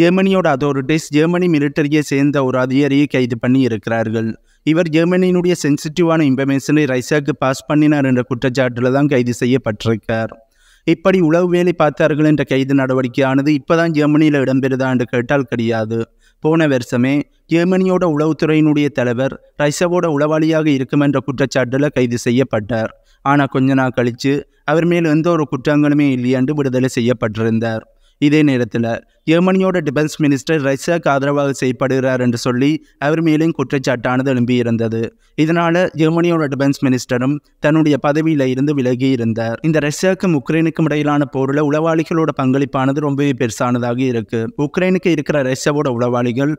ஜெர்மனியோட அதாரிட்டிஸ் Germany மிலிட்டரியை சேர்ந்த ஒரு அதிகாரியை கைது பண்ணி இருக்கிறார்கள் இவர் ஜெர்மனியினுடைய சென்சிட்டிவான இன்ஃபர்மேஷனை ரைசாக்கு பாஸ் பண்ணினார் என்ற குற்றச்சாட்டில் தான் கைது செய்யப்பட்டிருக்கார் இப்படி உளவு வேலை பார்த்தார்கள் என்ற கைது நடவடிக்கையானது இப்போதான் ஜெர்மனியில் இடம்பெறுதா என்று கேட்டால் கிடையாது போன வருஷமே ஜெர்மனியோட உளவுத்துறையினுடைய தலைவர் ரைசவோட உளவாளியாக இருக்கும் என்ற குற்றச்சாட்டில் கைது செய்யப்பட்டார் ஆனால் கொஞ்ச நாள் கழித்து அவர் மேல் எந்த ஒரு குற்றங்களுமே இல்லையாண்டு விடுதலை செய்யப்பட்டிருந்தார் இதே நேரத்தில் ஜெர்மனியோட டிஃபென்ஸ் மினிஸ்டர் ரஷ்யாவுக்கு ஆதரவாக செயல்படுகிறார் என்று சொல்லி அவர் மேலும் குற்றச்சாட்டானது எழும்பியிருந்தது இதனால் ஜெர்மனியோட டிஃபென்ஸ் மினிஸ்டரும் தன்னுடைய பதவியில் இருந்து விலகி இருந்தார் இந்த ரஷ்யாவுக்கும் உக்ரைனுக்கும் இடையிலான போரில் உளவாளிகளோட பங்களிப்பானது ரொம்பவே பெருசானதாக இருக்கு உக்ரைனுக்கு இருக்கிற ரஷ்யாவோட உளவாளிகள்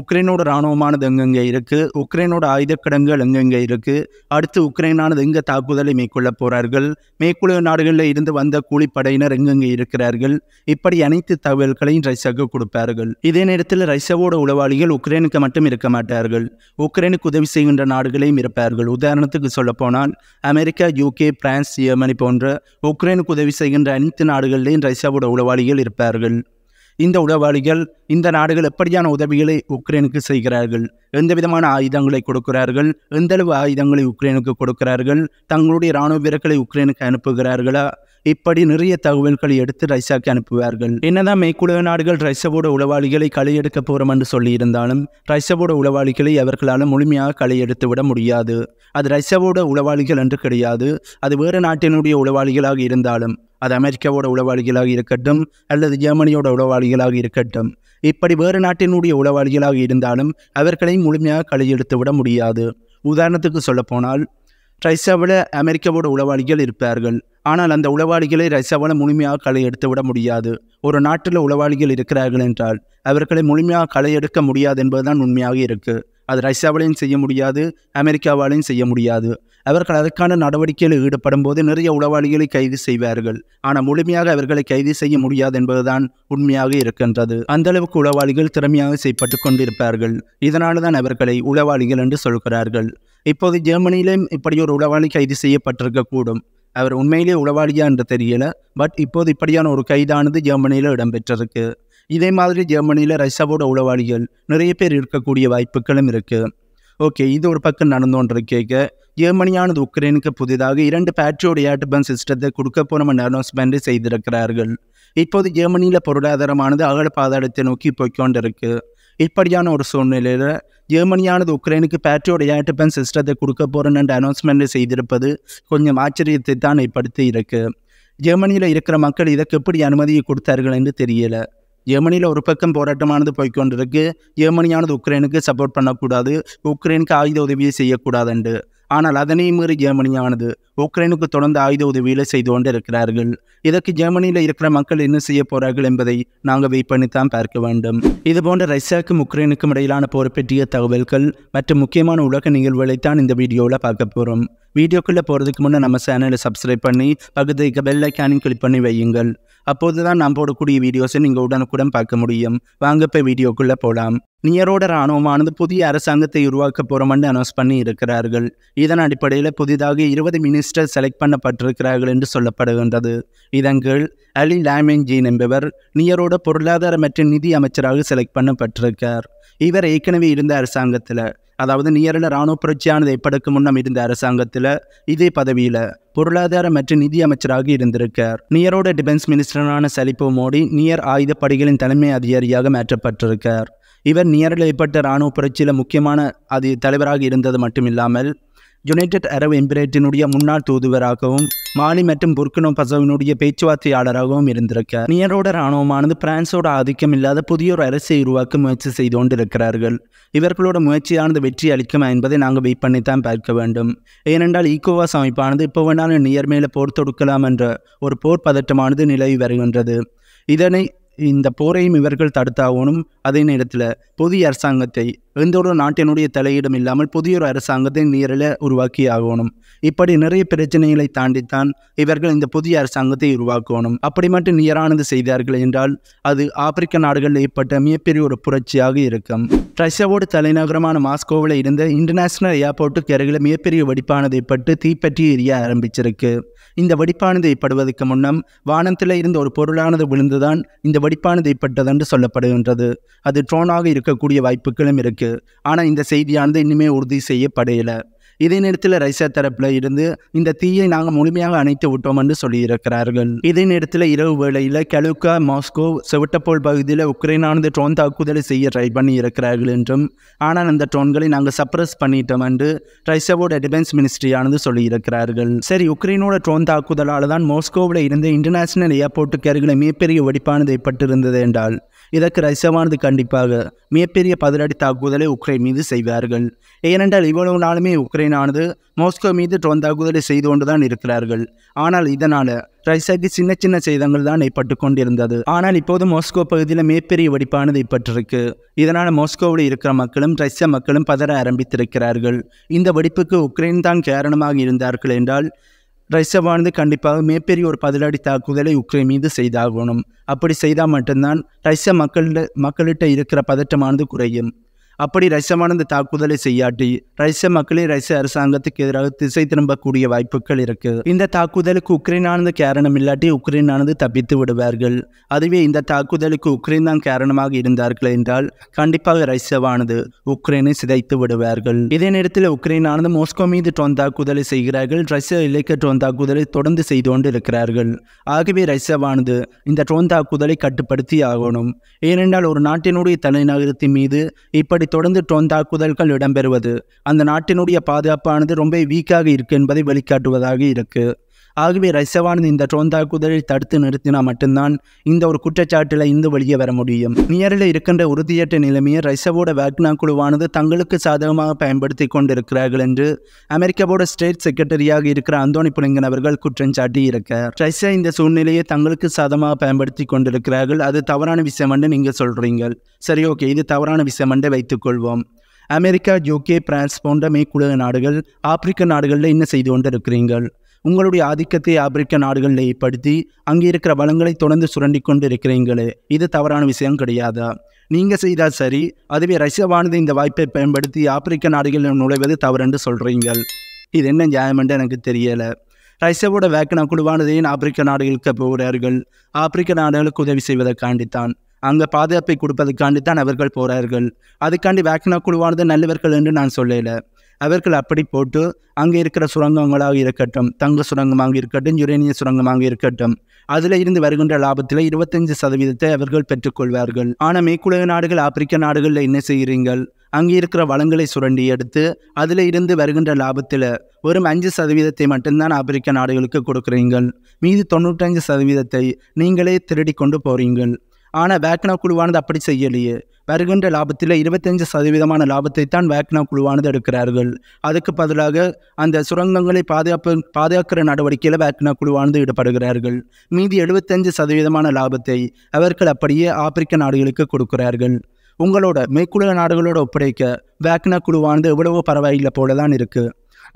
உக்ரைனோட இராணுவமானது எங்கெங்கே இருக்கு உக்ரைனோட ஆயுத கிடங்குகள் எங்கெங்கே இருக்கு அடுத்து உக்ரைனானது எங்க தாக்குதலை மேற்கொள்ள போறார்கள் மேற்குலக நாடுகளில் இருந்து வந்த கூலிப்படையினர் எங்கெங்கே இருக்கிறார்கள் இப்படி அனைத்து தகவல்களையும் ரஷ்யாவுக்கு கொடுப்பார்கள் இதே நேரத்தில் ரஷ்யாவோட உளவாளிகள் உக்ரைனுக்கு மட்டும் இருக்க மாட்டார்கள் உக்ரைனுக்கு உதவி செய்கின்ற நாடுகளையும் இருப்பார்கள் உதாரணத்துக்கு சொல்லப்போனால் அமெரிக்கா யூகே பிரான்ஸ் ஜெர்மனி போன்ற உக்ரைனுக்கு உதவி செய்கின்ற அனைத்து நாடுகளிலேயும் ரஷ்யாவோட உளவாளிகள் இருப்பார்கள் இந்த உளவாளிகள் இந்த நாடுகள் எப்படியான உதவிகளை உக்ரைனுக்கு செய்கிறார்கள் எந்த விதமான ஆயுதங்களை கொடுக்கிறார்கள் எந்தளவு ஆயுதங்களை உக்ரைனுக்கு கொடுக்கிறார்கள் தங்களுடைய இராணுவ வீரர்களை உக்ரைனுக்கு அனுப்புகிறார்களா இப்படி நிறைய தகவல்களை எடுத்து ரைசாக்கு அனுப்புவார்கள் என்னதான் மேற்குலக நாடுகள் ரைசவோட உளவாளிகளை களை எடுக்க போறோம் என்று சொல்லியிருந்தாலும் ரைசவோட உளவாளிகளை அவர்களால் முழுமையாக களை எடுத்து விட முடியாது அது ரைசவோட உளவாளிகள் என்று கிடையாது அது வேறு நாட்டினுடைய உளவாளிகளாக இருந்தாலும் அது அமெரிக்காவோட உளவாளிகளாக இருக்கட்டும் அல்லது ஜெர்மனியோட உளவாளிகளாக இருக்கட்டும் இப்படி வேறு நாட்டினுடைய உளவாளிகளாக இருந்தாலும் அவர்களையும் முழுமையாக களை எடுத்து விட முடியாது உதாரணத்துக்கு சொல்லப்போனால் ரைசாவில் அமெரிக்காவோட உளவாளிகள் இருப்பார்கள் ஆனால் அந்த உளவாளிகளை ரஷ்யாவில் முழுமையாக களை எடுத்து விட முடியாது ஒரு நாட்டில் உளவாளிகள் இருக்கிறார்கள் என்றால் அவர்களை முழுமையாக களை எடுக்க முடியாது என்பதுதான் உண்மையாக இருக்குது அது ரஷ்யாவாலையும் செய்ய முடியாது அமெரிக்காவாலையும் செய்ய முடியாது அவர்கள் அதற்கான நடவடிக்கையில் ஈடுபடும் போது நிறைய உளவாளிகளை கைது செய்வார்கள் ஆனால் முழுமையாக அவர்களை கைது செய்ய முடியாது என்பதுதான் உண்மையாக இருக்கின்றது அந்த அளவுக்கு உளவாளிகள் திறமையாக செய்யப்பட்டு கொண்டிருப்பார்கள் இதனால்தான் அவர்களை உளவாளிகள் என்று சொல்கிறார்கள் இப்போது ஜெர்மனியிலும் இப்படி ஒரு உளவாளி கைது செய்யப்பட்டிருக்கக்கூடும் அவர் உண்மையிலே உளவாளியா என்று தெரியல பட் இப்போது இப்படியான ஒரு கைதானது ஜெர்மனியில் இடம்பெற்றிருக்கு இதே மாதிரி ஜெர்மனியில் ரஷ்யாவோட உளவாளிகள் நிறைய பேர் இருக்கக்கூடிய வாய்ப்புகளும் இருக்குது ஓகே இது ஒரு பக்கம் நடந்தோன்று கேட்க ஜெர்மனியானது உக்ரைனுக்கு புதிதாக இரண்டு பேட்ரியோட ஏட்டபன் சிஸ்டத்தை கொடுக்க போன அனௌன்ஸ்மெண்ட் செய்திருக்கிறார்கள் இப்போது ஜெர்மனியில் பொருளாதாரமானது அகழ பாதாளத்தை நோக்கி போய்கொண்டிருக்கு இப்படியான ஒரு சூழ்நிலையில் ஜெர்மனியானது உக்ரைனுக்கு பேட்ரியோட ஏர் டிஃபென்ஸ் சிஸ்டத்தை கொடுக்க போகிறேன்னு அனௌன்ஸ்மெண்ட் செய்திருப்பது கொஞ்சம் ஆச்சரியத்தை தான் ஏற்படுத்தி இருக்கு ஜெர்மனியில் இருக்கிற மக்கள் இதற்கு எப்படி அனுமதியை கொடுத்தார்கள் என்று தெரியல ஜெர்மனியில் ஒரு பக்கம் போராட்டமானது போய்கொண்டிருக்கு ஜெர்மனியானது உக்ரைனுக்கு சப்போர்ட் பண்ணக்கூடாது உக்ரைனுக்கு ஆயுத உதவியை செய்யக்கூடாதுண்டு ஆனால் அதனையும் மீறி ஜெர்மனியானது உக்ரைனுக்கு தொடர்ந்து ஆயுத உதவியை செய்து கொண்டிருக்கிறார்கள் இதற்கு ஜெர்மனியில் இருக்கிற மக்கள் என்ன செய்ய போறார்கள் என்பதை நாங்கள் வெயிட் பண்ணி தான் பார்க்க வேண்டும் இது போன்ற ரஷ்யாவுக்கும் உக்ரைனுக்கும் இடையிலான போர் பற்றிய தகவல்கள் மற்றும் முக்கியமான உலக நிகழ்வுகளை தான் இந்த வீடியோவில் பார்க்க போகிறோம் வீடியோக்குள்ளே போகிறதுக்கு முன்னே நம்ம சேனலை சப்ஸ்கிரைப் பண்ணி பகுதிக்கு பெல் ஐக்கானும் கிளிக் பண்ணி வையுங்கள் அப்போது தான் நாம் போடக்கூடிய வீடியோஸை நீங்கள் உடனுக்குடன் பார்க்க முடியும் வாங்க இப்போ வீடியோக்குள்ளே போகலாம் நியரோட இராணுவமானது புதிய அரசாங்கத்தை உருவாக்க போகிறோம்னு அனௌன்ஸ் பண்ணி இருக்கிறார்கள் இதன் அடிப்படையில் புதிதாக இருபது மினி மினிஸ்டர் செலக்ட் பண்ணப்பட்டிருக்கிறார்கள் என்று சொல்லப்படுகின்றது இதன் கீழ் அலி லாமின் ஜீன் என்பவர் நியரோட பொருளாதார மற்றும் நிதி அமைச்சராக செலக்ட் பண்ணப்பட்டிருக்கார் இவர் ஏற்கனவே இருந்த அரசாங்கத்தில் அதாவது நியரில் இராணுவ புரட்சியானது ஏற்படுக்கு முன்னம் இருந்த அரசாங்கத்தில் இதே பதவியில் பொருளாதார மற்றும் நிதி அமைச்சராக இருந்திருக்கார் நியரோட டிஃபென்ஸ் மினிஸ்டரான சலிப்பு மோடி நியர் படைகளின் தலைமை அதிகாரியாக மாற்றப்பட்டிருக்கார் இவர் நியரில் ஏற்பட்ட இராணுவ புரட்சியில் முக்கியமான அது தலைவராக இருந்தது மட்டுமில்லாமல் யுனைடெட் அரபு எமிரேட்டினுடைய முன்னாள் தூதுவராகவும் மாலி மற்றும் புர்கினோ பசோவினுடைய பேச்சுவார்த்தையாளராகவும் இருந்திருக்கார் நியரோட இராணுவமானது பிரான்ஸோட ஆதிக்கம் இல்லாத புதிய ஒரு அரசை உருவாக்க முயற்சி செய்து கொண்டிருக்கிறார்கள் இவர்களோட முயற்சியானது வெற்றி அளிக்குமா என்பதை நாங்கள் வெயிட் பண்ணித்தான் பார்க்க வேண்டும் ஏனென்றால் ஈகோவாஸ் அமைப்பானது இப்போ வேணாலும் நியர் போர் தொடுக்கலாம் என்ற ஒரு போர் பதட்டமானது நிலவி வருகின்றது இதனை இந்த போரையும் இவர்கள் தடுத்தாகணும் அதே நேரத்தில் புதிய அரசாங்கத்தை எந்த ஒரு நாட்டினுடைய தலையிடம் இல்லாமல் புதிய ஒரு அரசாங்கத்தை நேரில் உருவாக்கி ஆகணும் இப்படி நிறைய பிரச்சனைகளை தாண்டித்தான் இவர்கள் இந்த புதிய அரசாங்கத்தை உருவாக்கணும் அப்படி மட்டும் நேரானது செய்தார்கள் என்றால் அது ஆப்பிரிக்க நாடுகளில் ஏற்பட்ட மிகப்பெரிய ஒரு புரட்சியாக இருக்கும் ரஷ்யாவோட தலைநகரமான மாஸ்கோவில் இருந்த இன்டர்நேஷனல் ஏர்போர்ட்டுக்கு அருகில் மிகப்பெரிய வெடிப்பானது ஏற்பட்டு தீப்பற்றி எரிய ஆரம்பிச்சிருக்கு இந்த வெடிப்பானது ஏற்படுவதற்கு முன்னம் வானத்தில் இருந்த ஒரு பொருளானது விழுந்துதான் இந்த வெடிப்பானது என்று சொல்லப்படுகின்றது அது ட்ரோனாக இருக்கக்கூடிய வாய்ப்புகளும் இருக்குது ஆனால் இந்த செய்தியானது இன்னுமே உறுதி செய்யப்படையலை இதே நேரத்தில் ரைசா தரப்பில் இருந்து இந்த தீயை நாங்கள் முழுமையாக அணைத்து விட்டோம் என்று சொல்லியிருக்கிறார்கள் இதே நேரத்தில் இரவு வேளையில் கலுக்கா மாஸ்கோ செவிட்டப்போல் பகுதியில் உக்ரைனானது ட்ரோன் தாக்குதலை செய்ய ட்ரை பண்ணி இருக்கிறார்கள் என்றும் ஆனால் அந்த ட்ரோன்களை நாங்கள் சப்ரஸ் பண்ணிட்டோம் என்று ரஷ்யாவோட டிஃபென்ஸ் மினிஸ்ட்ரியானது சொல்லியிருக்கிறார்கள் சரி உக்ரைனோட ட்ரோன் தாக்குதலால் தான் மாஸ்கோவில் இருந்து இன்டர்நேஷனல் ஏர்போர்ட்டுக்கு அருகில் மிகப்பெரிய வெடிப்பானது ஏற்பட்டிருந்தது என்றால் இதற்கு ரஷ்யாவானது கண்டிப்பாக மிகப்பெரிய பதிலடி தாக்குதலை உக்ரைன் மீது செய்வார்கள் ஏனென்றால் இவ்வளவு நாளுமே உக்ரைன் ஆனது மாஸ்கோ மீது ட்ரோன் தாக்குதலை செய்து கொண்டுதான் இருக்கிறார்கள் ஆனால் இதனால ரஷ்யாவுக்கு சின்ன சின்ன சேதங்கள் தான் ஏற்பட்டு கொண்டிருந்தது ஆனால் இப்போது மாஸ்கோ பகுதியில் மிகப்பெரிய வெடிப்பானது ஏற்பட்டிருக்கு இதனால் மாஸ்கோவில் இருக்கிற மக்களும் ரஷ்ய மக்களும் பதற ஆரம்பித்திருக்கிறார்கள் இந்த வெடிப்புக்கு உக்ரைன் தான் காரணமாக இருந்தார்கள் என்றால் ரஷ்யவானது கண்டிப்பாக மிகப்பெரிய ஒரு பதிலடி தாக்குதலை உக்ரைன் மீது செய்தாகணும் அப்படி செய்தால் மட்டும்தான் ரஷ்ய மக்கள்கிட்ட மக்கள்கிட்ட இருக்கிற பதற்றமானது குறையும் அப்படி ரஷ்யமான இந்த தாக்குதலை செய்யாட்டி ரஷ்ய மக்களின் ரஷ்ய அரசாங்கத்துக்கு எதிராக திசை திரும்பக்கூடிய வாய்ப்புகள் இருக்கு இந்த தாக்குதலுக்கு உக்ரைனானது காரணம் இல்லாட்டி உக்ரைனானது தப்பித்து விடுவார்கள் அதுவே இந்த தாக்குதலுக்கு உக்ரைன் தான் காரணமாக இருந்தார்கள் என்றால் கண்டிப்பாக ரஷ்யவானது உக்ரைனை சிதைத்து விடுவார்கள் இதே நேரத்தில் உக்ரைனானது மோஸ்கோ மீது ட்ரோன் தாக்குதலை செய்கிறார்கள் ரஷ்ய இலக்கிய ட்ரோன் தாக்குதலை தொடர்ந்து செய்து கொண்டு இருக்கிறார்கள் ஆகவே ரஷ்யவானது இந்த ட்ரோன் தாக்குதலை கட்டுப்படுத்தி ஆகணும் ஏனென்றால் ஒரு நாட்டினுடைய தலைநகரத்தின் மீது இப்படி இப்படி தொடர்ந்து ட்ரோன் தாக்குதல்கள் இடம்பெறுவது அந்த நாட்டினுடைய பாதுகாப்பானது ரொம்ப வீக்காக இருக்குது என்பதை வெளிக்காட்டுவதாக இருக்குது ஆகவே ரஷ்யவானது இந்த ட்ரோந்தா குதிரை தடுத்து நிறுத்தினா மட்டும்தான் இந்த ஒரு குற்றச்சாட்டில் இந்து வெளியே வர முடியும் நியரில் இருக்கின்ற உறுதியற்ற நிலைமையை ரஷ்யாவோட வேக்னா குழுவானது தங்களுக்கு சாதகமாக பயன்படுத்தி கொண்டிருக்கிறார்கள் என்று அமெரிக்காவோட ஸ்டேட் செக்ரட்டரியாக இருக்கிற அந்தோனி புலிங்கன் அவர்கள் குற்றம் சாட்டி ரஷ்யா இந்த சூழ்நிலையை தங்களுக்கு சாதகமாக பயன்படுத்தி கொண்டிருக்கிறார்கள் அது தவறான விஷயம் என்று நீங்கள் சொல்கிறீங்க சரி ஓகே இது தவறான விஷயம் என்று வைத்துக்கொள்வோம் அமெரிக்கா யூகே பிரான்ஸ் போன்ற மேற்குலக நாடுகள் ஆப்பிரிக்க நாடுகளில் என்ன செய்து கொண்டிருக்கிறீர்கள் உங்களுடைய ஆதிக்கத்தை ஆப்பிரிக்க நாடுகள் ஏற்படுத்தி அங்கே இருக்கிற வளங்களை தொடர்ந்து சுரண்டி கொண்டு இருக்கிறீங்களே இது தவறான விஷயம் கிடையாதா நீங்கள் செய்தால் சரி அதுவே ரஷ்யாவானது இந்த வாய்ப்பை பயன்படுத்தி ஆப்பிரிக்க நாடுகளில் நுழைவது தவறுன்னு சொல்கிறீங்கள் இது என்ன நியாயமென்று எனக்கு தெரியலை ரஷ்யாவோட வேக்கனா குழுவானதையும் ஆப்பிரிக்க நாடுகளுக்கு போகிறார்கள் ஆப்பிரிக்க நாடுகளுக்கு உதவி செய்வதற்காண்டித்தான் அங்கே பாதுகாப்பை கொடுப்பதற்காண்டி தான் அவர்கள் போகிறார்கள் அதுக்காண்டி வேக்கன குழுவானது நல்லவர்கள் என்று நான் சொல்லலை அவர்கள் அப்படி போட்டு அங்கே இருக்கிற சுரங்கங்களாக இருக்கட்டும் தங்க சுரங்கமாக இருக்கட்டும் யுரேனிய சுரங்கமாக இருக்கட்டும் அதில் இருந்து வருகின்ற லாபத்தில் இருபத்தஞ்சு சதவீதத்தை அவர்கள் பெற்றுக்கொள்வார்கள் ஆனால் மேற்குலக நாடுகள் ஆப்பிரிக்க நாடுகளில் என்ன செய்கிறீங்கள் அங்கே இருக்கிற வளங்களை சுரண்டி எடுத்து அதில் இருந்து வருகின்ற லாபத்தில் வெறும் அஞ்சு சதவீதத்தை மட்டும்தான் ஆப்பிரிக்க நாடுகளுக்கு கொடுக்குறீங்கள் மீது தொண்ணூற்றஞ்சு சதவீதத்தை நீங்களே திருடி கொண்டு போகிறீங்கள் ஆனால் வேக்னா குழுவானது அப்படி செய்யலையே வருகின்ற லாபத்தில் இருபத்தஞ்சு சதவீதமான லாபத்தை தான் வேக்னா குழுவானது எடுக்கிறார்கள் அதுக்கு பதிலாக அந்த சுரங்கங்களை பாதுகாப்பு பாதுகாக்கிற நடவடிக்கையில் வேக்னா குழுவானது ஈடுபடுகிறார்கள் மீதி எழுபத்தஞ்சு சதவீதமான லாபத்தை அவர்கள் அப்படியே ஆப்பிரிக்க நாடுகளுக்கு கொடுக்கிறார்கள் உங்களோட மேற்குலக நாடுகளோட ஒப்படைக்க வேக்னா குழுவானது எவ்வளவோ பரவாயில்லை போல தான் இருக்குது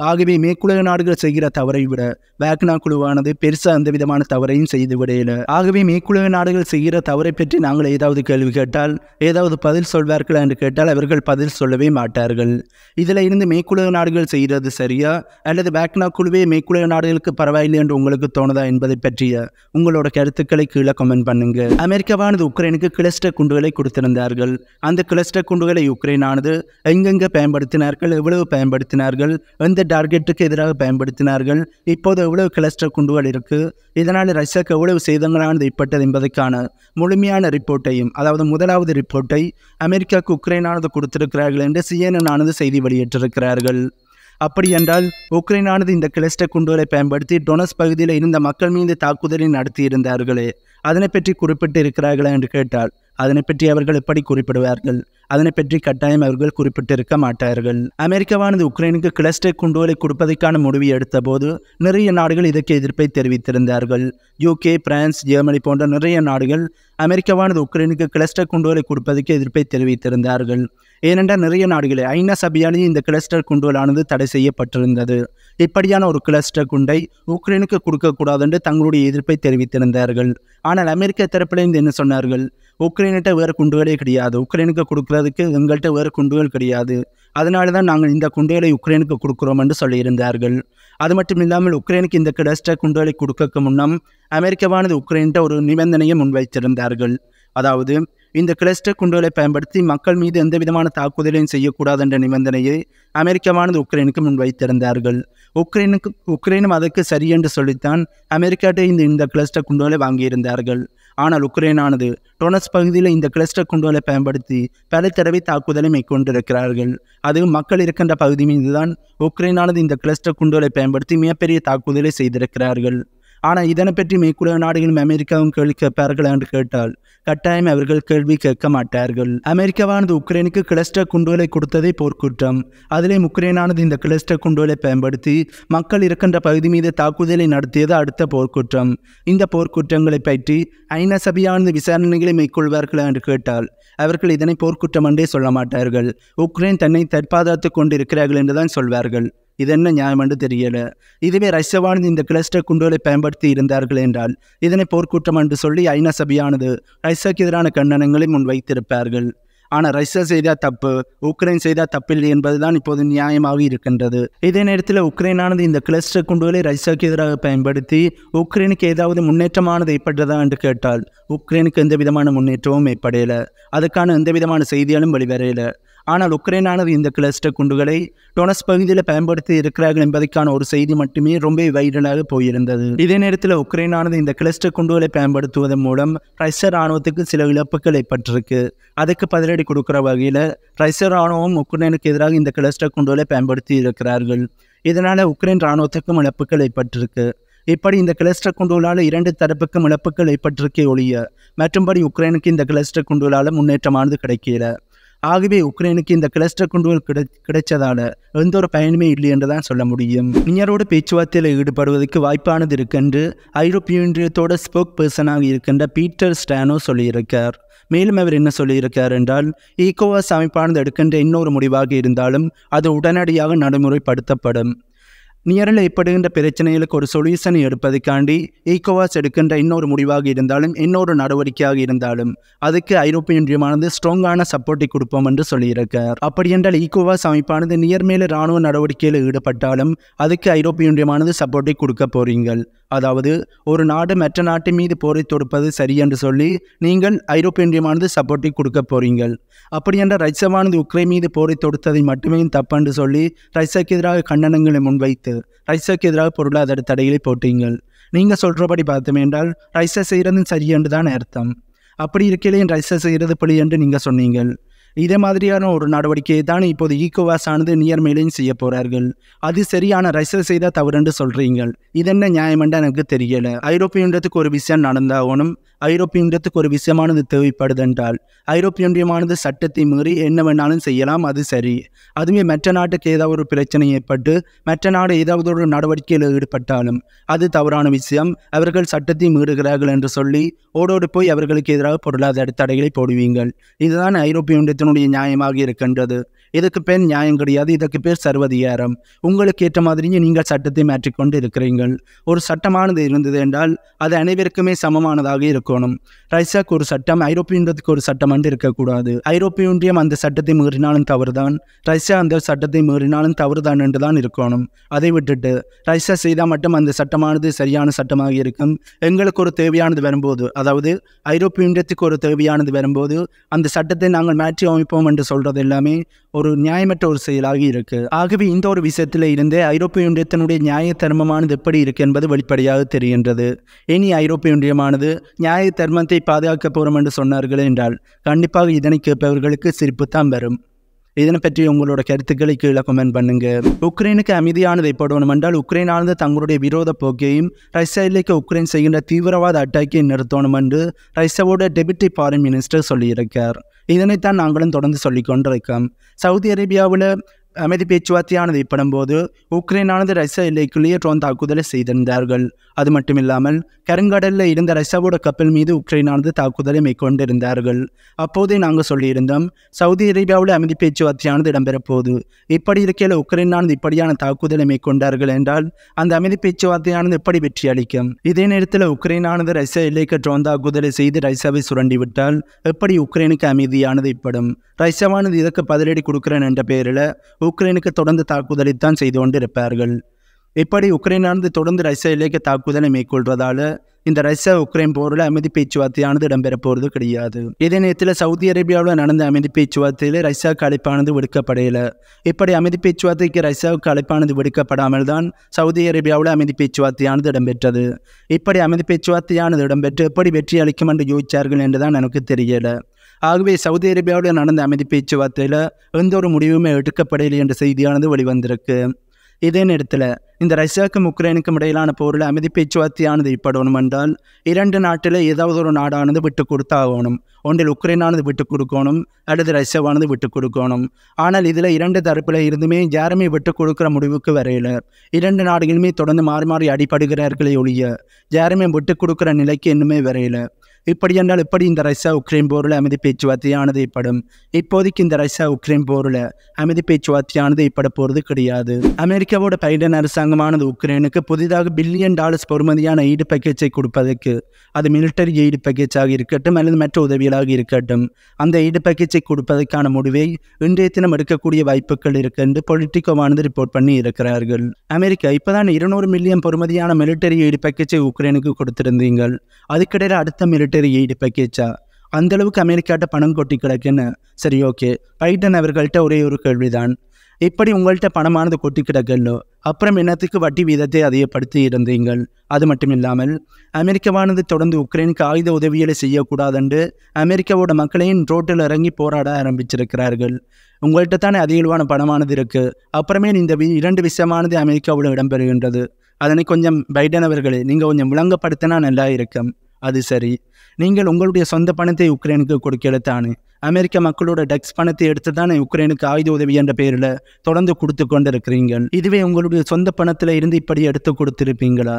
ஆகவே மேற்குலக நாடுகள் செய்கிற தவறை விட வேக்னா குழுவானது பெருசாக அந்த விதமான தவறையும் செய்து விடையில ஆகவே மேற்குலக நாடுகள் செய்கிற தவறை பற்றி நாங்கள் ஏதாவது கேள்வி கேட்டால் ஏதாவது பதில் சொல்வார்களா என்று கேட்டால் அவர்கள் பதில் சொல்லவே மாட்டார்கள் இதில் இருந்து மேற்குலக நாடுகள் செய்கிறது சரியா அல்லது வேக்னா குழுவே மேற்குலக நாடுகளுக்கு பரவாயில்லை என்று உங்களுக்கு தோணுதா என்பதை பற்றிய உங்களோட கருத்துக்களை கீழே கமெண்ட் பண்ணுங்க அமெரிக்காவானது உக்ரைனுக்கு கிளஸ்டர் குண்டுகளை கொடுத்திருந்தார்கள் அந்த கிளஸ்டர் குண்டுகளை உக்ரைனானது எங்கெங்கே பயன்படுத்தினார்கள் எவ்வளவு பயன்படுத்தினார்கள் எந்த டார்கெட்டுக்கு எதிராக பயன்படுத்தினார்கள் இப்போது எவ்வளவு கிளஸ்டர் குண்டுகள் இருக்குது இதனால் ரஷ்யாவுக்கு எவ்வளவு சேதங்களானது ஏற்பட்டது என்பதற்கான முழுமையான ரிப்போர்ட்டையும் அதாவது முதலாவது ரிப்போர்ட்டை அமெரிக்காவுக்கு உக்ரைனானது கொடுத்திருக்கிறார்கள் என்று சிஎன்என் ஆனது செய்தி வெளியிட்டிருக்கிறார்கள் அப்படி என்றால் உக்ரைனானது இந்த கிளஸ்டர் குண்டுகளை பயன்படுத்தி டொனஸ் பகுதியில் இருந்த மக்கள் மீது தாக்குதலை நடத்தியிருந்தார்களே அதனை பற்றி குறிப்பிட்டு இருக்கிறார்களா என்று கேட்டால் அதனை பற்றி அவர்கள் எப்படி குறிப்பிடுவார்கள் அதனை பற்றி கட்டாயம் அவர்கள் குறிப்பிட்டிருக்க மாட்டார்கள் அமெரிக்காவானது உக்ரைனுக்கு கிளஸ்டர் குண்டுகளை கொடுப்பதற்கான முடிவை எடுத்த போது நிறைய நாடுகள் இதற்கு எதிர்ப்பை தெரிவித்திருந்தார்கள் யூகே பிரான்ஸ் ஜெர்மனி போன்ற நிறைய நாடுகள் அமெரிக்காவானது உக்ரைனுக்கு கிளஸ்டர் குண்டுகளை கொடுப்பதற்கு எதிர்ப்பை தெரிவித்திருந்தார்கள் ஏனென்றால் நிறைய நாடுகளில் ஐநா சபையாலேயே இந்த கிளஸ்டர் குண்டுகளானது தடை செய்யப்பட்டிருந்தது இப்படியான ஒரு கிளஸ்டர் குண்டை உக்ரைனுக்கு கொடுக்கக்கூடாது என்று தங்களுடைய எதிர்ப்பை தெரிவித்திருந்தார்கள் ஆனால் அமெரிக்க தரப்பிலிருந்து என்ன சொன்னார்கள் உக்ரைன்கிட்ட வேறு குண்டுகளே கிடையாது உக்ரைனுக்கு கொடுக்கறதுக்கு எங்கள்கிட்ட வேறு குண்டுகள் கிடையாது அதனால தான் நாங்கள் இந்த குண்டைகளை உக்ரைனுக்கு கொடுக்குறோம் என்று சொல்லியிருந்தார்கள் அது மட்டும் இல்லாமல் உக்ரைனுக்கு இந்த கிடஸ்ட குண்டுகளை கொடுக்கக்கு முன்னம் அமெரிக்காவானது உக்ரைன்ட்ட ஒரு நிபந்தனையை முன்வைத்திருந்தார்கள் அதாவது இந்த கிளஸ்டர் குண்டுகளை பயன்படுத்தி மக்கள் மீது எந்த விதமான தாக்குதலையும் செய்யக்கூடாது என்ற நிபந்தனையை அமெரிக்காவானது உக்ரைனுக்கு முன்வைத்திருந்தார்கள் உக்ரைனுக்கு உக்ரைனும் அதற்கு சரி என்று சொல்லித்தான் அமெரிக்காட்டை இந்த இந்த கிளஸ்டர் குண்டுகளை வாங்கியிருந்தார்கள் ஆனால் உக்ரைனானது டொனஸ் பகுதியில் இந்த கிளஸ்டர் குண்டுகளை பயன்படுத்தி பல தடவை தாக்குதலை மேற்கொண்டிருக்கிறார்கள் அது மக்கள் இருக்கின்ற பகுதி மீதுதான் உக்ரைனானது இந்த கிளஸ்டர் குண்டுகளை பயன்படுத்தி மிகப்பெரிய தாக்குதலை செய்திருக்கிறார்கள் ஆனால் இதனை பற்றி மேற்குல நாடுகளும் அமெரிக்காவும் கேள்வி கேட்பார்கள் என்று கேட்டால் கட்டாயம் அவர்கள் கேள்வி கேட்க மாட்டார்கள் அமெரிக்காவானது உக்ரைனுக்கு கிளஸ்டர் குண்டுகளை கொடுத்ததே போர்க்குற்றம் அதிலே உக்ரைனானது இந்த கிளஸ்டர் குண்டுகளை பயன்படுத்தி மக்கள் இருக்கின்ற பகுதி மீது தாக்குதலை நடத்தியது அடுத்த போர்க்குற்றம் இந்த போர்க்குற்றங்களை பற்றி ஐநா சபையானது விசாரணைகளை மேற்கொள்வார்கள் என்று கேட்டால் அவர்கள் இதனை போர்க்குற்றம் என்றே சொல்ல மாட்டார்கள் உக்ரைன் தன்னை தற்பாதுகாத்து கொண்டிருக்கிறார்கள் என்றுதான் சொல்வார்கள் இது என்ன நியாயம் என்று தெரியல இதுவே ரஷ்யவானது இந்த கிளஸ்டர் குண்டுகளை பயன்படுத்தி இருந்தார்கள் என்றால் இதனை போர்க்கூட்டம் என்று சொல்லி ஐநா சபையானது ரஷ்யாக்கு எதிரான கண்டனங்களை முன்வைத்திருப்பார்கள் ஆனால் ரஷ்யா செய்தால் தப்பு உக்ரைன் செய்தால் தப்பில்லை என்பதுதான் இப்போது நியாயமாக இருக்கின்றது இதே நேரத்தில் உக்ரைனானது இந்த கிளஸ்டர் குண்டுகளை ரஷ்யாவுக்கு எதிராக பயன்படுத்தி உக்ரைனுக்கு ஏதாவது முன்னேற்றமானது ஏற்பட்டதா என்று கேட்டால் உக்ரைனுக்கு எந்த விதமான முன்னேற்றமும் ஏற்படையலை அதுக்கான எந்த விதமான செய்தியாலும் வெளிவரையில ஆனால் உக்ரைனானது இந்த கிளஸ்டர் குண்டுகளை டொனஸ் பகுதியில் பயன்படுத்தி இருக்கிறார்கள் என்பதற்கான ஒரு செய்தி மட்டுமே ரொம்ப வைரலாக போயிருந்தது இதே நேரத்தில் உக்ரைனானது இந்த கிளஸ்டர் குண்டுகளை பயன்படுத்துவதன் மூலம் ரஷ்ய ராணுவத்துக்கு சில இழப்புகள் ஏற்பட்டிருக்கு அதுக்கு பதிலடி கொடுக்குற வகையில் ரஷ்ய ராணுவம் உக்ரைனுக்கு எதிராக இந்த கிளஸ்டர் குண்டுகளை பயன்படுத்தி இருக்கிறார்கள் இதனால் உக்ரைன் இராணுவத்துக்கும் இழப்புகள் ஏற்பட்டிருக்கு இப்படி இந்த கிளஸ்டர் குண்டுகளால் இரண்டு தரப்புக்கும் இழப்புகள் ஏற்பட்டிருக்கே ஒழிய மற்றும்படி உக்ரைனுக்கு இந்த கிளஸ்டர் குண்டுகளால் முன்னேற்றமானது கிடைக்கல ஆகவே உக்ரைனுக்கு இந்த கிளஸ்டர் குண்டுகள் கிடை கிடைச்சதால எந்த ஒரு பயனுமே இல்லை என்று தான் சொல்ல முடியும் இனியரோடு பேச்சுவார்த்தையில் ஈடுபடுவதற்கு வாய்ப்பானது இருக்கென்று ஐரோப்பிய ஒன்றியத்தோட ஸ்போக் பர்சனாக இருக்கின்ற பீட்டர் ஸ்டானோ சொல்லியிருக்கார் மேலும் அவர் என்ன சொல்லியிருக்கார் என்றால் ஈகோவாஸ் அமைப்பானது எடுக்கின்ற இன்னொரு முடிவாக இருந்தாலும் அது உடனடியாக நடைமுறைப்படுத்தப்படும் நியரில் ஏற்படுகின்ற பிரச்சனைகளுக்கு ஒரு சொல்யூஷன் எடுப்பதுக்காண்டி ஈகோவாஸ் எடுக்கின்ற இன்னொரு முடிவாக இருந்தாலும் இன்னொரு நடவடிக்கையாக இருந்தாலும் அதுக்கு ஐரோப்பிய ஒன்றியமானது ஸ்ட்ராங்கான சப்போர்ட்டை கொடுப்போம் என்று சொல்லியிருக்கார் அப்படி என்றால் ஈகோவாஸ் அமைப்பானது நியர் மேலே இராணுவ நடவடிக்கையில் ஈடுபட்டாலும் அதுக்கு ஐரோப்பிய ஒன்றியமானது சப்போர்ட்டை கொடுக்க போறீங்கள் அதாவது ஒரு நாடு மற்ற நாட்டு மீது போரை தொடுப்பது சரி என்று சொல்லி நீங்கள் ஐரோப்பிய ஒன்றியமானது சப்போர்ட்டை கொடுக்க போறீங்கள் அப்படி என்ற ரைசவானது உக்ரைன் மீது போரை தொடுத்ததை மட்டுமே தப்பென்று சொல்லி ரஷ்யாவுக்கு எதிராக கண்டனங்களை முன்வைத்து ரைசாக்கு எதிராக பொருளாதார தடைகளை போட்டீங்கள் நீங்கள் சொல்கிறபடி பார்த்தோம் என்றால் ரைசா செய்கிறதும் சரியென்று தான் அர்த்தம் அப்படி இருக்கையிலேயும் ரைசா செய்கிறது பிள்ளை என்று நீங்கள் சொன்னீங்கள் இதே மாதிரியான ஒரு நடவடிக்கையை தான் இப்போது ஈகோவாஸ் ஆனது நியர்மையிலையும் செய்ய போகிறார்கள் அது சரியான ரசல் செய்தால் தவறுன்னு சொல்கிறீங்கள் இது என்ன எனக்கு தெரியலை ஐரோப்பியன்றதுக்கு ஒரு விஷயம் நடந்தாகணும் ஐரோப்பியன்றதுக்கு ஒரு விஷயமானது தேவைப்படுது என்றால் ஐரோப்பியன்றியமானது சட்டத்தை மீறி என்ன வேணாலும் செய்யலாம் அது சரி அதுவே மற்ற நாட்டுக்கு ஏதாவது ஒரு பிரச்சனை ஏற்பட்டு மற்ற நாடு ஏதாவது ஒரு நடவடிக்கையில் ஈடுபட்டாலும் அது தவறான விஷயம் அவர்கள் சட்டத்தை மீறுகிறார்கள் என்று சொல்லி ஓடோடு போய் அவர்களுக்கு எதிராக பொருளாதார தடைகளை போடுவீங்கள் இதுதான் ஐரோப்பிய ஒன்றியத்தின் அரசனுடைய நியாயமாக இருக்கின்றது இதுக்கு பேர் நியாயம் கிடையாது இதற்கு பேர் சர்வதிகாரம் உங்களுக்கு ஏற்ற மாதிரியே நீங்கள் சட்டத்தை மாற்றிக்கொண்டு இருக்கிறீர்கள் ஒரு சட்டமானது இருந்தது என்றால் அது அனைவருக்குமே சமமானதாக இருக்கணும் ரைசாக்கு ஒரு சட்டம் ஐரோப்பிய ஒன்றியத்துக்கு ஒரு சட்டம் என்று இருக்கக்கூடாது ஐரோப்பிய ஒன்றியம் அந்த சட்டத்தை மீறினாலும் தவறுதான் ரைசா அந்த சட்டத்தை மீறினாலும் தவறுதான் என்று தான் இருக்கணும் அதை விட்டுட்டு ரைசா செய்தால் மட்டும் அந்த சட்டமானது சரியான சட்டமாக இருக்கும் எங்களுக்கு ஒரு தேவையானது வரும்போது அதாவது ஐரோப்பிய ஒன்றியத்துக்கு ஒரு தேவையானது வரும்போது அந்த சட்டத்தை நாங்கள் மாற்றி ஆக்கிரமிப்போம் என்று சொல்கிறது எல்லாமே ஒரு நியாயமற்ற ஒரு செயலாகி இருக்குது ஆகவே இந்த ஒரு விஷயத்தில் இருந்தே ஐரோப்பிய ஒன்றியத்தினுடைய நியாய தர்மமானது எப்படி இருக்கு என்பது வெளிப்படையாக தெரிகின்றது இனி ஐரோப்பிய ஒன்றியமானது நியாய தர்மத்தை பாதுகாக்க போகிறோம் என்று சொன்னார்கள் என்றால் கண்டிப்பாக இதனை கேட்பவர்களுக்கு சிரிப்பு தான் வரும் இதனை பற்றி உங்களோட கருத்துக்களை கீழே கமெண்ட் பண்ணுங்க உக்ரைனுக்கு அமைதியானதை போடணும் என்றால் உக்ரைன் ஆழ்ந்த தங்களுடைய விரோத போக்கையும் ரஷ்யாவிலேக்கு உக்ரைன் செய்கின்ற தீவிரவாத அட்டாக்கையும் நிறுத்தணும் என்று ரஷ்யாவோட டெபுட்டி ஃபாரின் மினிஸ்டர் சொல்லியிருக்கார் இதனைத்தான் நாங்களும் தொடர்ந்து சொல்லிக்கொண்டிருக்கோம் சவுதி அரேபியாவில் அமைதி பேச்சுவார்த்தையானது இப்படும்போது உக்ரைனானது ரஷ்யா எல்லைக்குள்ளேயே ட்ரோன் தாக்குதலை செய்திருந்தார்கள் அது மட்டுமில்லாமல் கருங்கடலில் இருந்த ரஷ்யாவோட கப்பல் மீது உக்ரைனானது தாக்குதலை மேற்கொண்டிருந்தார்கள் அப்போதே நாங்கள் சொல்லியிருந்தோம் சவுதி அரேபியாவில் அமைதி பேச்சுவார்த்தையானது இடம்பெறப்போகுது இப்படி இருக்கையில் உக்ரைனானது இப்படியான தாக்குதலை மேற்கொண்டார்கள் என்றால் அந்த அமைதி பேச்சுவார்த்தையானது எப்படி வெற்றி அளிக்கும் இதே நேரத்தில் உக்ரைனானது ரஷ்யா எல்லைக்கு ட்ரோன் தாக்குதலை செய்து ரஷ்யாவை சுரண்டிவிட்டால் எப்படி உக்ரைனுக்கு அமைதியானது இப்படும் ரஷ்யாவானது இதற்கு பதிலடி கொடுக்கிறேன் என்ற பெயரில் உக்ரைனுக்கு தொடர்ந்து தாக்குதலை தான் செய்து கொண்டிருப்பார்கள் இப்படி உக்ரைனானது தொடர்ந்து ரஷ்யாவிலேக்கு தாக்குதலை மேற்கொள்வதால் இந்த ரஷ்யா உக்ரைன் போரில் அமைதி பேச்சுவார்த்தையானது இடம்பெற போகிறது கிடையாது இதே நேரத்தில் சவுதி அரேபியாவில் நடந்த அமைதி பேச்சுவார்த்தையில் ரஷ்யாவுக்கு அழைப்பானது விடுக்கப்படையில இப்படி அமைதி பேச்சுவார்த்தைக்கு ரஷ்யாவுக்கு அழைப்பானது விடுக்கப்படாமல் தான் சவுதி அரேபியாவில் அமைதி பேச்சுவார்த்தையானது இடம்பெற்றது இப்படி அமைதி பேச்சுவார்த்தையானது இடம்பெற்று எப்படி வெற்றி அளிக்கும் என்று யோசித்தார்கள் என்றுதான் எனக்கு தெரியலை ஆகவே சவுதி அரேபியாவில் நடந்த அமைதி பேச்சுவார்த்தையில் எந்த ஒரு முடிவுமே எடுக்கப்படவில்லை என்ற செய்தியானது வெளிவந்திருக்கு இதே நேரத்தில் இந்த ரஷ்யாவுக்கும் உக்ரைனுக்கும் இடையிலான போரில் அமைதி பேச்சுவார்த்தையானது ஏற்படணும் என்றால் இரண்டு நாட்டில் ஏதாவது ஒரு நாடானது விட்டு கொடுத்தாகணும் ஒன்றில் உக்ரைனானது விட்டு கொடுக்கணும் அல்லது ரஷ்யாவானது விட்டு கொடுக்கணும் ஆனால் இதில் இரண்டு தரப்பில் இருந்துமே யாருமே விட்டு கொடுக்குற முடிவுக்கு வரையில இரண்டு நாடுகளுமே தொடர்ந்து மாறி மாறி அடிப்படுகிறார்களே ஒழிய யாருமே விட்டு கொடுக்குற நிலைக்கு இன்னுமே வரையில இப்படி என்றால் எப்படி இந்த ரஷ்யா உக்ரைன் போரில் அமைதி பேச்சுவார்த்தையானது ஏற்படும் இப்போதைக்கு இந்த ரஷ்யா உக்ரைன் போரில் அமைதி பேச்சுவார்த்தையானது ஏற்பட போகிறது கிடையாது அமெரிக்காவோட பைடன் அரசாங்கமானது உக்ரைனுக்கு புதிதாக பில்லியன் டாலர்ஸ் பொறுமதியான ஈடு பேக்கேஜை கொடுப்பதற்கு அது மிலிட்டரி ஈடு பேக்கேஜாக இருக்கட்டும் அல்லது மற்ற உதவிகளாக இருக்கட்டும் அந்த ஈடு பேக்கேஜை கொடுப்பதற்கான முடிவை இன்றைய தினம் எடுக்கக்கூடிய வாய்ப்புகள் இருக்கு என்று பொலிட்டிகோவானது ரிப்போர்ட் பண்ணி இருக்கிறார்கள் அமெரிக்கா இப்போதான் இருநூறு மில்லியன் பொறுமதியான மிலிட்டரி ஈடு பேக்கேஜை உக்ரைனுக்கு கொடுத்திருந்தீங்கள் அதுக்கிடையில் அடுத்த மிலிட்டரி மிலிட்டரி எய்டு பேக்கேஜா அந்தளவுக்கு அமெரிக்காட்ட பணம் கொட்டி கிடக்குன்னு சரி ஓகே பைடன் அவர்கள்ட்ட ஒரே ஒரு கேள்விதான் இப்படி உங்கள்கிட்ட பணமானது கொட்டி கிடக்கல்லோ அப்புறம் என்னத்துக்கு வட்டி வீதத்தை அதிகப்படுத்தி இருந்தீங்கள் அது மட்டும் இல்லாமல் அமெரிக்காவானது தொடர்ந்து உக்ரைனுக்கு ஆயுத உதவிகளை செய்யக்கூடாதுண்டு அமெரிக்காவோட மக்களையும் ரோட்டில் இறங்கி போராட ஆரம்பிச்சிருக்கிறார்கள் உங்கள்கிட்ட தானே அதிகளவான பணமானது இருக்குது அப்புறமே இந்த இரண்டு விஷயமானது அமெரிக்காவோட இடம்பெறுகின்றது அதனை கொஞ்சம் பைடன் அவர்களே நீங்கள் கொஞ்சம் விளங்கப்படுத்தினா நல்லா இருக்கும் அது சரி நீங்கள் உங்களுடைய சொந்த பணத்தை உக்ரைனுக்கு கொடுக்கலத்தானு அமெரிக்க மக்களோட டெக்ஸ் பணத்தை எடுத்து தானே உக்ரைனுக்கு ஆயுத உதவி என்ற பேரில் தொடர்ந்து கொடுத்து கொண்டிருக்கிறீங்க இதுவே உங்களுடைய சொந்த பணத்தில் இருந்து இப்படி எடுத்து கொடுத்துருப்பீங்களா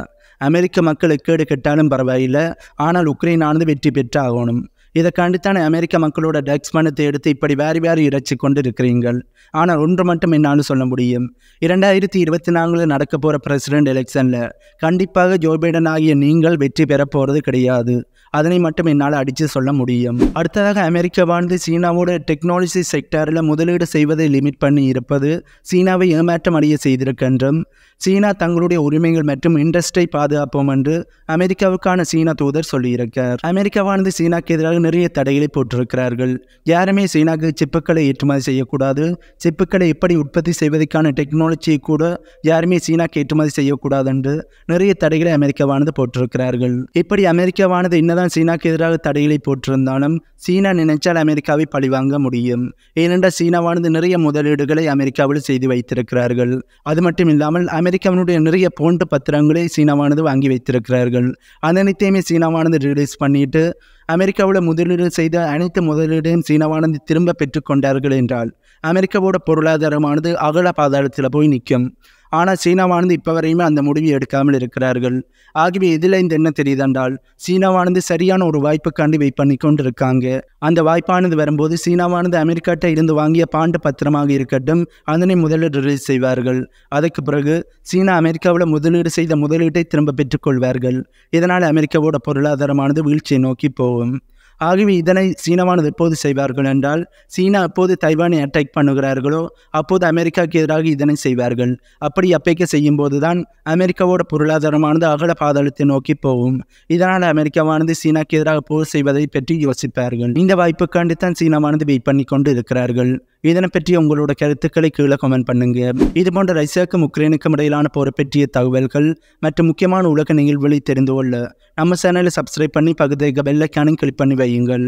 அமெரிக்க மக்களுக்கு கேடு கெட்டாலும் பரவாயில்லை ஆனால் உக்ரைன் ஆனது வெற்றி பெற்று ஆகணும் இதற்காண்டித்தானே அமெரிக்க மக்களோட டிரக்ஸ் பணத்தை எடுத்து இப்படி வேறு வேறு இறைச்சி கொண்டு இருக்கிறீங்கள் ஆனால் ஒன்று மட்டும் என்னால் சொல்ல முடியும் இரண்டாயிரத்தி இருபத்தி நான்கில் நடக்க போகிற பிரசிடென்ட் எலெக்ஷனில் கண்டிப்பாக ஜோ பைடன் ஆகிய நீங்கள் வெற்றி பெற போகிறது கிடையாது அதனை மட்டும் என்னால் அடித்து சொல்ல முடியும் அடுத்ததாக அமெரிக்கா வாழ்ந்து சீனாவோட டெக்னாலஜி செக்டாரில் முதலீடு செய்வதை லிமிட் பண்ணி இருப்பது சீனாவை ஏமாற்றம் அடைய செய்திருக்கின்றும் சீனா தங்களுடைய உரிமைகள் மற்றும் இண்டஸ்ட்ரியை பாதுகாப்போம் என்று அமெரிக்காவுக்கான சீனா தூதர் சொல்லியிருக்கார் அமெரிக்கா வாழ்ந்து சீனாக்கு எதிராக நிறைய தடைகளை போட்டிருக்கிறார்கள் யாருமே சீனாவுக்கு சிப்புக்களை ஏற்றுமதி செய்யக்கூடாது சிப்புக்களை எப்படி உற்பத்தி செய்வதற்கான டெக்னாலஜியை கூட யாருமே சீனாக்கு ஏற்றுமதி செய்யக்கூடாது என்று நிறைய தடைகளை அமெரிக்காவானது போட்டிருக்கிறார்கள் இப்படி அமெரிக்காவானது என்னதான் சீனாக்கு எதிராக தடைகளை போட்டிருந்தாலும் சீனா நினைச்சால் அமெரிக்காவை பழிவாங்க முடியும் ஏனென்றால் சீனாவானது நிறைய முதலீடுகளை அமெரிக்காவில் செய்து வைத்திருக்கிறார்கள் அது மட்டும் இல்லாமல் அமெரிக்காவினுடைய நிறைய போன்ற பத்திரங்களை சீனாவானது வாங்கி வைத்திருக்கிறார்கள் அதனைத்தையுமே சீனாவானது ரிலீஸ் பண்ணிட்டு அமெரிக்காவில் முதலீடு செய்த அனைத்து முதலீடையும் சீனாவானது திரும்ப பெற்றுக்கொண்டார்கள் என்றால் அமெரிக்காவோட பொருளாதாரமானது அகல பாதாளத்தில் போய் நிற்கும் ஆனால் சீனாவானது இப்போ வரையுமே அந்த முடிவை எடுக்காமல் இருக்கிறார்கள் ஆகவே இதில் இந்த என்ன தெரியுதென்றால் சீனாவானது சரியான ஒரு வாய்ப்புக்காண்டி வெயிட் பண்ணி கொண்டு இருக்காங்க அந்த வாய்ப்பானது வரும்போது சீனாவானது அமெரிக்காட்ட இருந்து வாங்கிய பாண்டு பத்திரமாக இருக்கட்டும் அதனை முதலீடு ரிலீஸ் செய்வார்கள் அதற்கு பிறகு சீனா அமெரிக்காவில் முதலீடு செய்த முதலீட்டை திரும்ப பெற்றுக்கொள்வார்கள் இதனால் அமெரிக்காவோட பொருளாதாரமானது வீழ்ச்சியை நோக்கி போகும் ஆகவே இதனை சீனாவானது எப்போது செய்வார்கள் என்றால் சீனா எப்போது தைவானை அட்டாக் பண்ணுகிறார்களோ அப்போது அமெரிக்காவுக்கு எதிராக இதனை செய்வார்கள் அப்படி அப்பைக்க செய்யும் போதுதான் அமெரிக்காவோட பொருளாதாரமானது அகல பாதாளத்தை நோக்கி போகும் இதனால் அமெரிக்காவானது சீனாக்கு எதிராக போர் செய்வதை பற்றி யோசிப்பார்கள் இந்த வாய்ப்புக்காண்டு தான் சீனாவானது வெயிட் பண்ணி கொண்டு இருக்கிறார்கள் இதனை பற்றி உங்களோட கருத்துக்களை கீழே கமெண்ட் பண்ணுங்க இது போன்ற ரஷ்யாவுக்கும் உக்ரைனுக்கும் இடையிலான போரை பற்றிய தகவல்கள் மற்றும் முக்கியமான உலக நிகழ்வுகளை தெரிந்து கொள்ள நம்ம சேனலை சப்ஸ்கிரைப் பண்ணி பகுதிக்கு பெல்லைக்கானும் கிளிக் பண்ணி வையுங்கள்